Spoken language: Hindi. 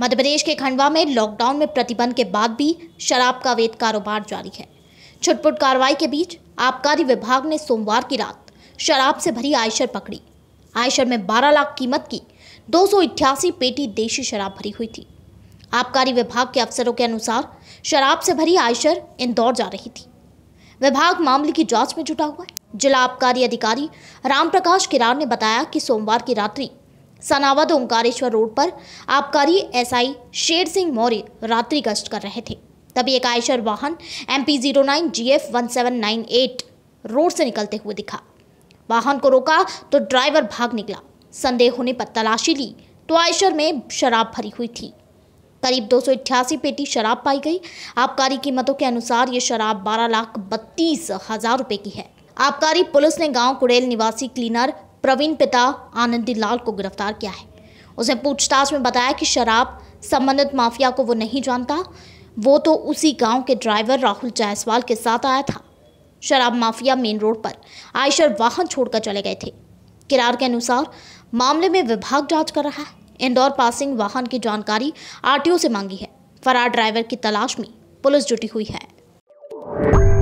मध्य प्रदेश के खंडवा में लॉकडाउन में प्रतिबंध के बाद भी शराब का अवैध कारोबार जारी है छुटपुट कार्रवाई के बीच आबकारी विभाग ने सोमवार की रात शराब से भरी आयशर पकड़ी आयशर में 12 लाख कीमत की दो पेटी देशी शराब भरी हुई थी आबकारी विभाग के अफसरों के अनुसार शराब से भरी आयशर इंदौर जा रही थी विभाग मामले की जांच में जुटा हुआ है जिला आबकारी अधिकारी रामप्रकाश किरार ने बताया कि सोमवार की रात्रि सनावद ओंकारेश्वर रोड पर आबकारी एसआई शेर सिंह मौर्य रात्रि गश्त कर रहे थे तभी एक आयशर वाहन M P zero nine G F one seven nine eight road से निकलते हुए दिखा वाहन को रोका तो ड्राइवर भाग निकला संदेह होने पर तलाशी ली तो आयशर में शराब भरी हुई थी करीब दो पेटी शराब पाई गई आबकारी कीमतों के अनुसार ये शराब बारह लाख बत्तीस हजार रुपये की है आबकारी पुलिस ने गांव कुड़ेल निवासी क्लीनर प्रवीण पिता आनंदी लाल को गिरफ्तार किया है उसने पूछताछ में बताया कि शराब संबंधित माफिया को वो नहीं जानता वो तो उसी गांव के ड्राइवर राहुल जायसवाल के साथ आया था शराब माफिया मेन रोड पर आयशर वाहन छोड़कर चले गए थे किरार के अनुसार मामले में विभाग जांच कर रहा है इंदौर पासिंग वाहन की जानकारी आरटीओ से मांगी है फरार ड्राइवर की तलाश में पुलिस जुटी हुई है